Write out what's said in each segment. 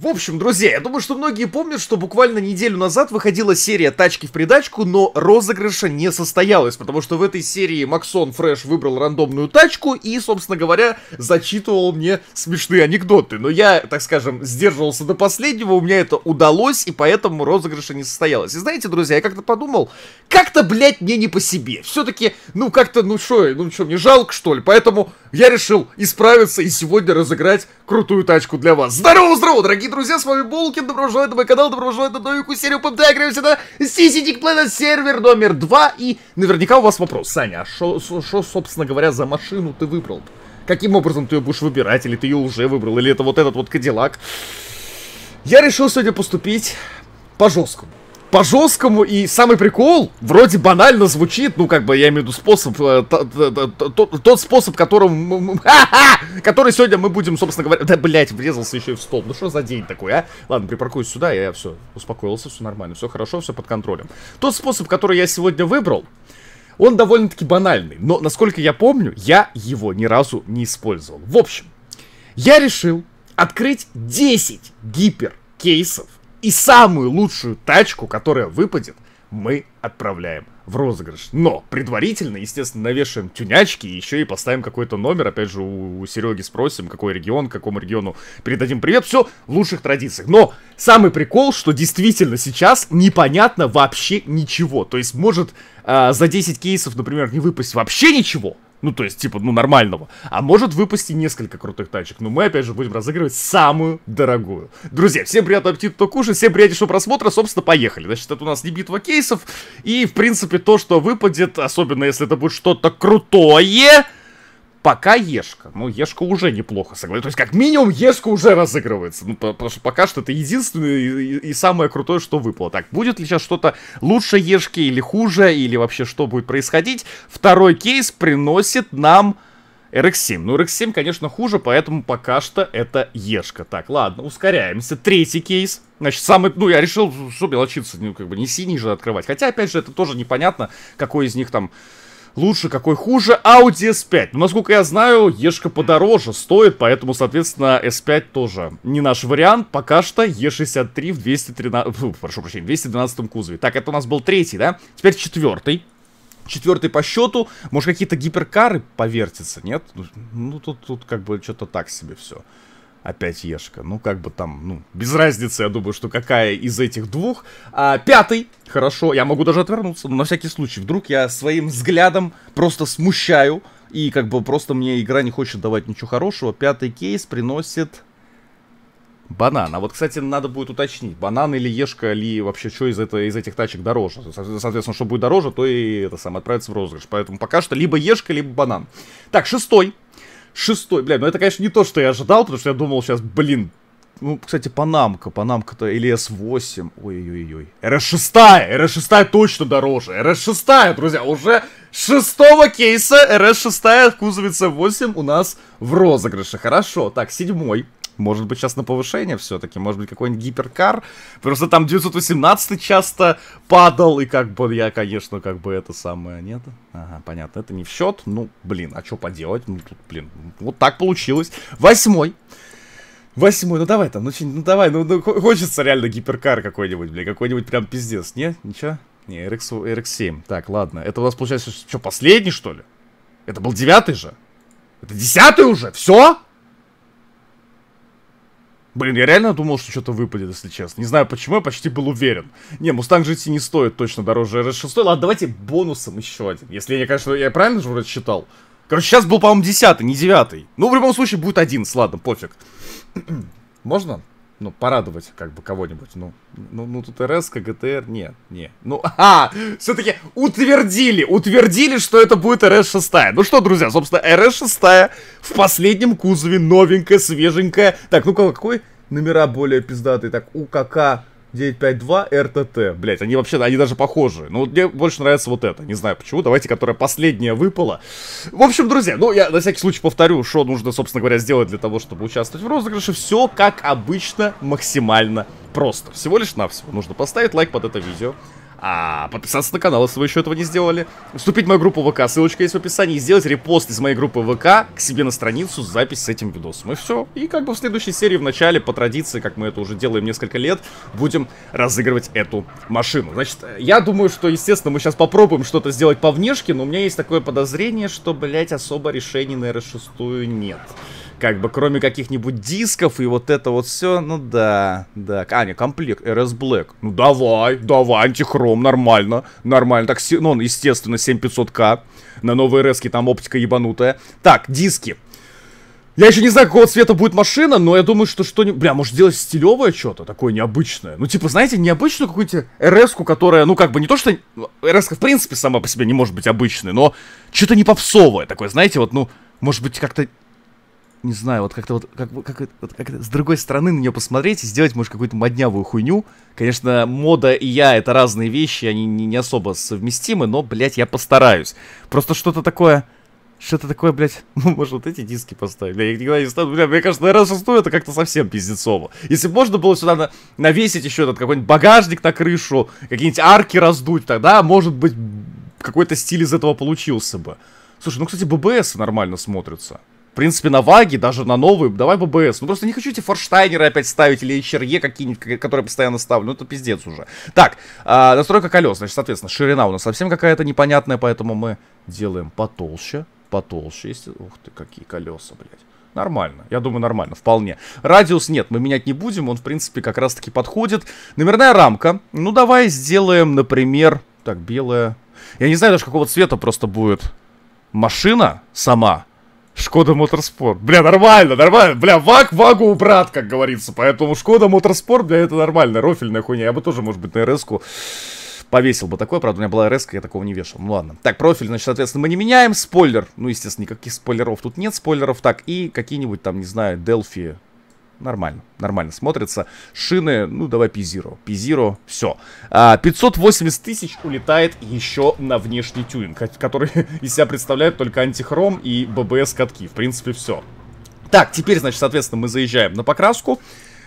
В общем, друзья, я думаю, что многие помнят, что буквально неделю назад выходила серия «Тачки в придачку», но розыгрыша не состоялось, потому что в этой серии Максон Фрэш выбрал рандомную тачку и, собственно говоря, зачитывал мне смешные анекдоты. Но я, так скажем, сдерживался до последнего, у меня это удалось, и поэтому розыгрыша не состоялось. И знаете, друзья, я как-то подумал, как-то, блядь, мне не по себе. Все-таки, ну как-то, ну что, ну что, мне жалко, что ли? Поэтому я решил исправиться и сегодня разыграть крутую тачку для вас. Здорово, здорово, дорогие дорогие друзья, с вами Булкин, добро пожаловать на мой канал, добро пожаловать на новенькую серию ПМТ, играемся на CCTIC Planet сервер номер 2, и наверняка у вас вопрос, Саня, а что, собственно говоря, за машину ты выбрал? Каким образом ты ее будешь выбирать, или ты ее уже выбрал, или это вот этот вот Кадиллак? Я решил сегодня поступить по-жесткому по-жесткому, и самый прикол, вроде банально звучит, ну, как бы, я имею в виду способ, э, т, т, т, тот способ, которым, который сегодня мы будем, собственно говоря, да, блять, врезался еще и в стол, ну, что за день такой, а? Ладно, припаркуюсь сюда, я все, успокоился, все нормально, все хорошо, все под контролем. Тот способ, который я сегодня выбрал, он довольно-таки банальный, но, насколько я помню, я его ни разу не использовал. В общем, я решил открыть 10 гиперкейсов и самую лучшую тачку, которая выпадет, мы отправляем в розыгрыш. Но предварительно, естественно, навешаем тюнячки и еще и поставим какой-то номер. Опять же, у, у Сереги спросим, какой регион, какому региону передадим привет. Все в лучших традициях. Но самый прикол, что действительно сейчас непонятно вообще ничего. То есть может э, за 10 кейсов, например, не выпасть вообще ничего, ну, то есть, типа, ну, нормального. А может выпасть и несколько крутых тачек. Но мы, опять же, будем разыгрывать самую дорогую. Друзья, всем приятного аппетита, кто кушает, всем приятнейшего просмотра. Собственно, поехали. Значит, это у нас не битва кейсов. И, в принципе, то, что выпадет, особенно если это будет что-то крутое... Пока Ешка. Ну, Ешка уже неплохо сыграл. То есть, как минимум, Ешка уже разыгрывается. Ну, потому что пока что это единственное и, и самое крутое, что выпало. Так, будет ли сейчас что-то лучше Ешки или хуже, или вообще что будет происходить? Второй кейс приносит нам... RX-7. Ну, RX-7, конечно, хуже, поэтому пока что это Ешка. Так, ладно, ускоряемся. Третий кейс. Значит, самый... Ну, я решил, что мелочиться, ну, как бы не синий же открывать. Хотя, опять же, это тоже непонятно, какой из них там лучше, какой хуже. Audi S5. Но, насколько я знаю, Ешка подороже стоит, поэтому, соответственно, S5 тоже не наш вариант. Пока что E63 в 213... Фу, прошу прощения, в 212 кузове. Так, это у нас был третий, да? Теперь четвертый четвертый по счету. Может, какие-то гиперкары повертятся, нет? Ну, ну тут, тут как бы что-то так себе все. Опять Ешка. Ну, как бы там, ну, без разницы, я думаю, что какая из этих двух. А, пятый. Хорошо, я могу даже отвернуться, но на всякий случай. Вдруг я своим взглядом просто смущаю. И как бы просто мне игра не хочет давать ничего хорошего. Пятый кейс приносит... Банан. А вот, кстати, надо будет уточнить, банан или ешка, или вообще что из, это, из этих тачек дороже. Соответственно, что будет дороже, то и это самое отправится в розыгрыш. Поэтому пока что либо ешка, либо банан. Так, шестой. Шестой, блядь, ну это, конечно, не то, что я ожидал, потому что я думал сейчас, блин, ну, кстати, Панамка, Панамка-то или С8, ой-ой-ой, РС-6, РС-6 точно дороже, РС-6, друзья, уже шестого кейса РС-6 в кузове С8 у нас в розыгрыше, хорошо, так, седьмой, может быть, сейчас на повышение все-таки. Может быть, какой-нибудь гиперкар. Просто там 918 часто падал. И как бы я, конечно, как бы это самое... А нет? Ага, понятно. Это не в счет. Ну, блин, а что поделать? Ну, тут, блин, вот так получилось. Восьмой. Восьмой, ну давай там, ну, ну давай, ну, ну хочется реально гиперкар какой-нибудь, блин, какой-нибудь прям пиздец, не? Ничего? Не, RX, RX7, так, ладно, это у нас получается, что, последний, что ли? Это был девятый же? Это десятый уже, все? Блин, я реально думал, что что-то выпадет, если честно. Не знаю почему, я почти был уверен. Не, Мустанг GT не стоит точно дороже RS6. Ладно, давайте бонусом еще один. Если я, конечно, я правильно же рассчитал? Короче, сейчас был, по-моему, десятый, не девятый. Ну, в любом случае, будет один, ладно, пофиг. Можно? ну, порадовать как бы кого-нибудь. Ну, ну, ну тут РС, ГТР, нет, не. Ну, а, все-таки утвердили, утвердили, что это будет РС-6. Ну что, друзья, собственно, РС-6 в последнем кузове, новенькая, свеженькая. Так, ну какой номера более пиздатый Так, УКК 952 RTT, Блять, они вообще, они даже похожи. Ну, мне больше нравится вот это. Не знаю почему. Давайте, которая последняя выпала. В общем, друзья, ну, я на всякий случай повторю, что нужно, собственно говоря, сделать для того, чтобы участвовать в розыгрыше. Все, как обычно, максимально просто. Всего лишь навсего. Нужно поставить лайк под это видео а подписаться на канал, если вы еще этого не сделали, вступить в мою группу ВК, ссылочка есть в описании, и сделать репост из моей группы ВК к себе на страницу запись с этим видосом. И все. И как бы в следующей серии в начале, по традиции, как мы это уже делаем несколько лет, будем разыгрывать эту машину. Значит, я думаю, что, естественно, мы сейчас попробуем что-то сделать по внешке, но у меня есть такое подозрение, что, блять, особо решений на R6 нет. Как бы кроме каких-нибудь дисков и вот это вот все, ну да, да. А, не, комплект, RS Black. Ну давай, давай, антихром, нормально, нормально. Так, ну, он, естественно, 7500К. На новой rs там оптика ебанутая. Так, диски. Я еще не знаю, какого цвета будет машина, но я думаю, что что-нибудь... Бля, может сделать стилевое что-то такое необычное. Ну, типа, знаете, необычную какую-нибудь рс которая, ну, как бы не то, что... RS ну, в принципе, сама по себе не может быть обычной, но что-то не попсовое такое, знаете, вот, ну, может быть, как-то не знаю, вот как-то вот, как, как, вот, как с другой стороны на нее посмотреть и сделать, может, какую-то моднявую хуйню. Конечно, мода и я — это разные вещи, они не, не особо совместимы, но, блядь, я постараюсь. Просто что-то такое... Что-то такое, блядь, ну, может, вот эти диски поставить. Бля, я их никогда не стану. Бля, мне кажется, наверное, шестую это как-то совсем пиздецово. Если бы можно было сюда на... навесить еще этот какой-нибудь багажник на крышу, какие-нибудь арки раздуть, тогда, может быть, какой-то стиль из этого получился бы. Слушай, ну, кстати, ББС нормально смотрятся. В принципе, на Ваги даже на новую, давай ББС. Ну просто не хочу эти форштайнеры опять ставить или HRE какие-нибудь, которые постоянно ставлю. Ну это пиздец уже. Так, э, настройка колес. Значит, соответственно, ширина у нас совсем какая-то непонятная, поэтому мы делаем потолще. Потолще есть. Ух ты, какие колеса, блядь. Нормально, я думаю, нормально, вполне. Радиус нет, мы менять не будем, он, в принципе, как раз-таки подходит. Номерная рамка. Ну, давай сделаем, например... Так, белая... Я не знаю даже, какого цвета просто будет машина сама. Шкода Моторспорт. Бля, нормально, нормально. Бля, ваг вагу убрат, как говорится. Поэтому Шкода Моторспорт, бля, это нормально. Рофельная хуйня. Я бы тоже, может быть, на РС-ку повесил бы такое. Правда, у меня была РС, я такого не вешал. Ну ладно. Так, профиль, значит, соответственно, мы не меняем. Спойлер. Ну, естественно, никаких спойлеров тут нет. Спойлеров так. И какие-нибудь там, не знаю, Delphi нормально, нормально смотрится. Шины, ну давай P0, все. А, 580 тысяч улетает еще на внешний тюнинг, который из себя представляет только антихром и ББС катки. В принципе, все. Так, теперь, значит, соответственно, мы заезжаем на покраску.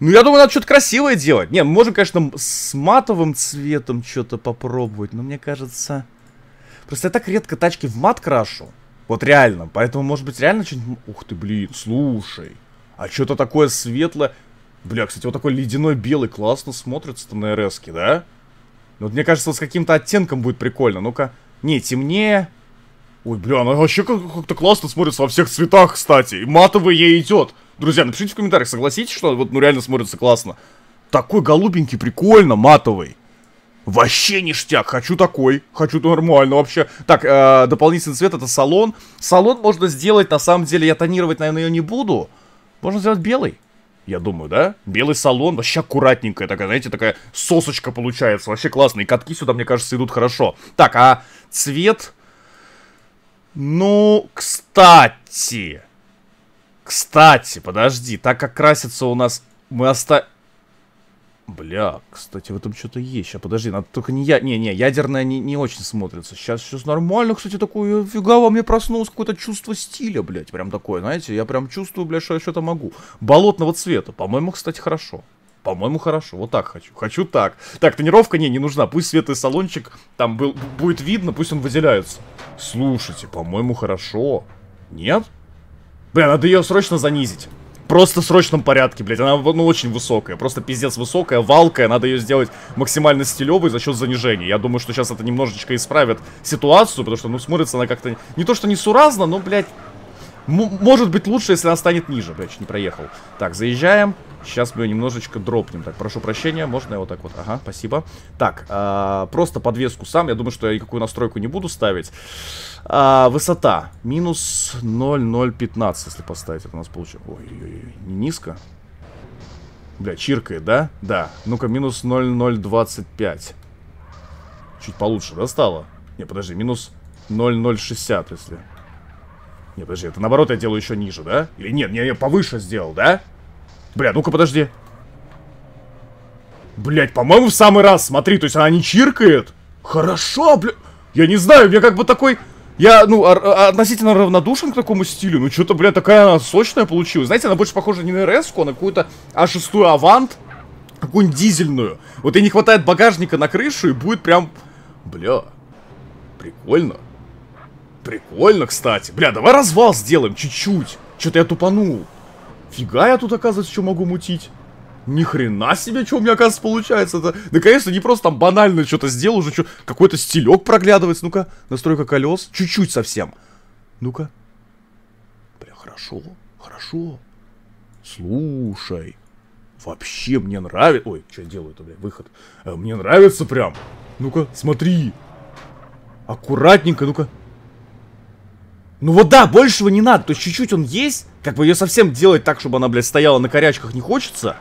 Ну, я думаю, надо что-то красивое делать. Не, мы можем, конечно, с матовым цветом что-то попробовать, но мне кажется... Просто я так редко тачки в мат крашу. Вот реально. Поэтому, может быть, реально что-нибудь... Ух ты, блин, слушай. А что-то такое светлое. Бля, кстати, вот такой ледяной белый классно смотрится-то на рс да? Ну, вот мне кажется, с каким-то оттенком будет прикольно. Ну-ка. Не, темнее. Ой, бля, она вообще как-то классно смотрится во всех цветах, кстати. И матовый ей идет. Друзья, напишите в комментариях, согласитесь, что вот ну реально смотрится классно. Такой голубенький, прикольно, матовый. Вообще ништяк, хочу такой, хочу нормально вообще. Так, э, дополнительный цвет это салон. Салон можно сделать, на самом деле, я тонировать, наверное, ее не буду. Можно сделать белый. Я думаю, да? Белый салон, вообще аккуратненькая такая, знаете, такая сосочка получается. Вообще классно. И катки сюда, мне кажется, идут хорошо. Так, а цвет... Ну, кстати... Кстати, подожди, так как красится у нас... Мы оставим... Бля, кстати, в этом что-то есть. Сейчас, подожди, надо только не я... Не, не, ядерная не, не очень смотрится. Сейчас сейчас нормально, кстати, такое. Фига во мне проснулось какое-то чувство стиля, блядь. Прям такое, знаете, я прям чувствую, блядь, что я что-то могу. Болотного цвета. По-моему, кстати, хорошо. По-моему, хорошо. Вот так хочу. Хочу так. Так, тренировка не, не нужна. Пусть светлый салончик там был, будет видно, пусть он выделяется. Слушайте, по-моему, хорошо. Нет? Бля, надо ее срочно занизить просто в срочном порядке, блядь. Она, ну, очень высокая. Просто пиздец высокая, валкая. Надо ее сделать максимально стилевой за счет занижения. Я думаю, что сейчас это немножечко исправит ситуацию, потому что, ну, смотрится она как-то... Не то, что несуразно, но, блядь, М может быть лучше, если она станет ниже. Блядь, не проехал. Так, заезжаем. Сейчас мы ее немножечко дропнем. Так, прошу прощения, можно я вот так вот? Ага, спасибо. Так, э, просто подвеску сам. Я думаю, что я никакую настройку не буду ставить. Э, высота. Минус 0,015, если поставить. Это у нас получилось. Ой-ой-ой, не низко. Бля, чиркает, да? Да. Ну-ка, минус 0,025. Чуть получше, да, стало? Не, подожди, минус 0,060, если... Не подожди, это наоборот я делаю еще ниже, да? Или нет, я ее повыше сделал, да? Бля, ну-ка подожди. Блять, по-моему, в самый раз, смотри, то есть она не чиркает. Хорошо, бля. Я не знаю, я как бы такой... Я, ну, а, относительно равнодушен к такому стилю, ну что-то, бля, такая она сочная получилась. Знаете, она больше похожа не на РС, а на какую-то А6 Авант, какую-нибудь дизельную. Вот ей не хватает багажника на крышу, и будет прям... Бля, прикольно. Прикольно, кстати. Бля, давай развал сделаем чуть-чуть. Что-то я тупанул. Фига я тут, оказывается, что могу мутить. Ни хрена себе, что у меня, оказывается, получается это. Да, конечно, не просто там банально что-то сделал, уже что какой-то стелек проглядывается. Ну-ка, настройка колес. Чуть-чуть совсем. Ну-ка. Бля, хорошо, хорошо. Слушай. Вообще мне нравится... Ой, что я делаю-то, бля, выход. Э, мне нравится прям. Ну-ка, смотри. Аккуратненько, ну-ка. Ну вот да, большего не надо. То есть чуть-чуть он есть. Как бы ее совсем делать так, чтобы она, блядь, стояла на корячках не хочется.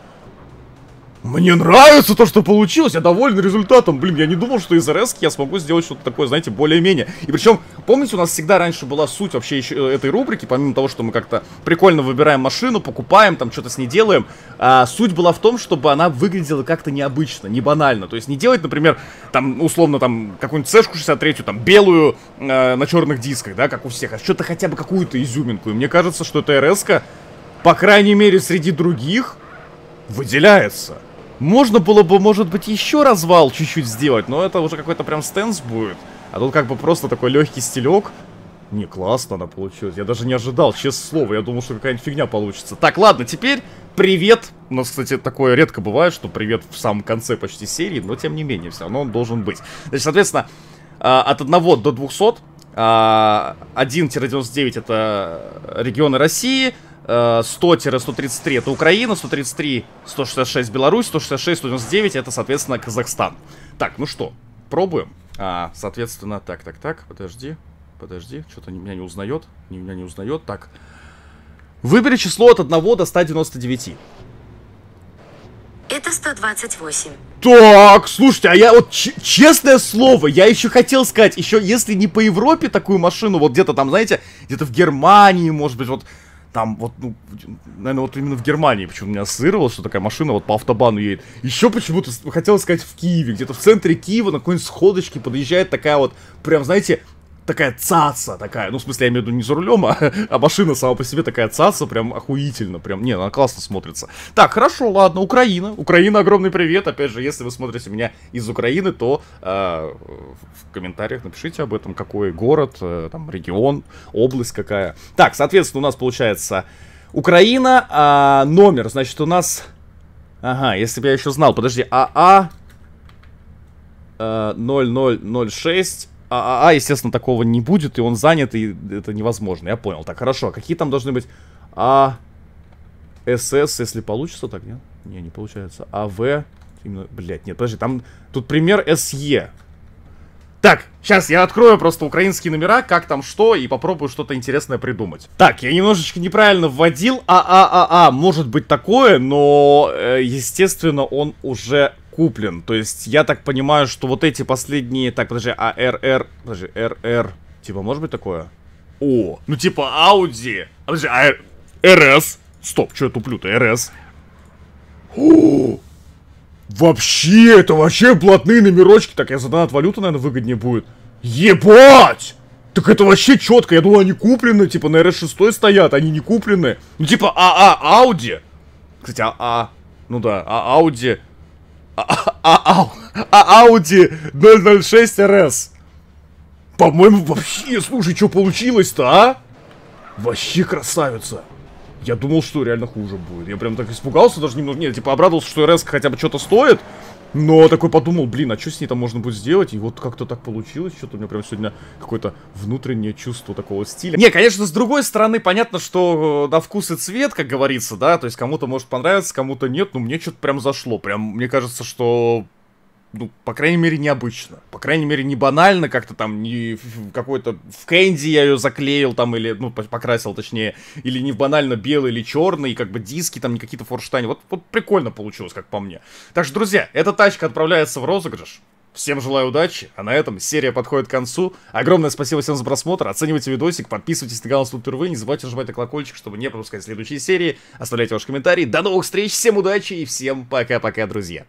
Мне нравится то, что получилось, я доволен результатом. Блин, я не думал, что из РС я смогу сделать что-то такое, знаете, более-менее. И причем, помните, у нас всегда раньше была суть вообще еще э, этой рубрики, помимо того, что мы как-то прикольно выбираем машину, покупаем, там что-то с ней делаем, а, суть была в том, чтобы она выглядела как-то необычно, не банально. То есть не делать, например, там, условно, там, какую-нибудь Сэшку 63 там, белую э, на черных дисках, да, как у всех, а что-то хотя бы какую-то изюминку. И мне кажется, что эта рс по крайней мере, среди других выделяется. Можно было бы, может быть, еще развал чуть-чуть сделать, но это уже какой-то прям стенс будет. А тут как бы просто такой легкий стелек, Не, классно она получилась. Я даже не ожидал, честное слово. Я думал, что какая-нибудь фигня получится. Так, ладно, теперь привет. У нас, кстати, такое редко бывает, что привет в самом конце почти серии, но тем не менее, все равно он должен быть. Значит, соответственно, а, от 1 до 200 1-99 а, это регионы России, 100-133 это Украина, 133, 166 Беларусь, 166, 199 это, соответственно, Казахстан. Так, ну что, пробуем. А, соответственно, так, так, так, подожди, подожди, что-то меня не узнает, меня не узнает, так. Выбери число от 1 до 199. Это 128. Так, слушайте, а я вот честное слово, я еще хотел сказать, еще если не по Европе такую машину, вот где-то там, знаете, где-то в Германии, может быть, вот там вот, ну, наверное, вот именно в Германии почему меня ассоциировало, что такая машина вот по автобану едет. Еще почему-то хотел сказать в Киеве, где-то в центре Киева на какой-нибудь сходочке подъезжает такая вот, прям, знаете, такая цаца такая. Ну, в смысле, я имею в виду не за рулем, а, а машина сама по себе такая цаца, прям охуительно. Прям, не, она классно смотрится. Так, хорошо, ладно, Украина. Украина, огромный привет. Опять же, если вы смотрите меня из Украины, то э, в комментариях напишите об этом, какой город, э, там, регион, область какая. Так, соответственно, у нас получается Украина, а номер, значит, у нас... Ага, если бы я еще знал, подожди, АА... 0006 а, э, а, а, а, естественно, такого не будет, и он занят, и это невозможно. Я понял. Так, хорошо. А какие там должны быть? АСС, если получится, так, нет? Не, не получается. АВ, именно, блядь, нет, подожди, там, тут пример СЕ. Так, сейчас я открою просто украинские номера, как там что, и попробую что-то интересное придумать. Так, я немножечко неправильно вводил АААА, может быть такое, но, э, естественно, он уже куплен. То есть, я так понимаю, что вот эти последние... Так, подожди, АРР... Подожди, РР... Типа, может быть такое? О, ну типа Audi... А, подожди, АР... РС... Стоп, что я туплю-то? РС... О! Вообще, это вообще блатные номерочки. Так, я за валюту, наверное, выгоднее будет. Ебать! Так это вообще четко. Я думал, они куплены, типа на РС-6 стоят, они не куплены. Ну, типа АА Ауди. Кстати, АА. А, ну да, АА Ауди. Ауди 006 РС. По-моему, вообще, слушай, что получилось-то, а? Вообще красавица. Я думал, что реально хуже будет. Я прям так испугался даже немного. Нет, типа обрадовался, что РС хотя бы что-то стоит. Но такой подумал, блин, а что с ней там можно будет сделать? И вот как-то так получилось, что-то у меня прям сегодня какое-то внутреннее чувство такого стиля. Не, конечно, с другой стороны, понятно, что э, на вкус и цвет, как говорится, да, то есть кому-то может понравиться, кому-то нет, но мне что-то прям зашло. Прям, мне кажется, что ну, по крайней мере, необычно. По крайней мере, не банально, как-то там не какой-то в кэнди я ее заклеил там, или, ну, покрасил, точнее, или не в банально белый или черный, как бы диски там, не какие-то форштани Вот, вот прикольно получилось, как по мне. Так что, друзья, эта тачка отправляется в розыгрыш. Всем желаю удачи, а на этом серия подходит к концу. Огромное спасибо всем за просмотр, оценивайте видосик, подписывайтесь на канал, если впервые, не забывайте нажимать на колокольчик, чтобы не пропускать следующие серии, оставляйте ваши комментарии. До новых встреч, всем удачи и всем пока-пока, друзья.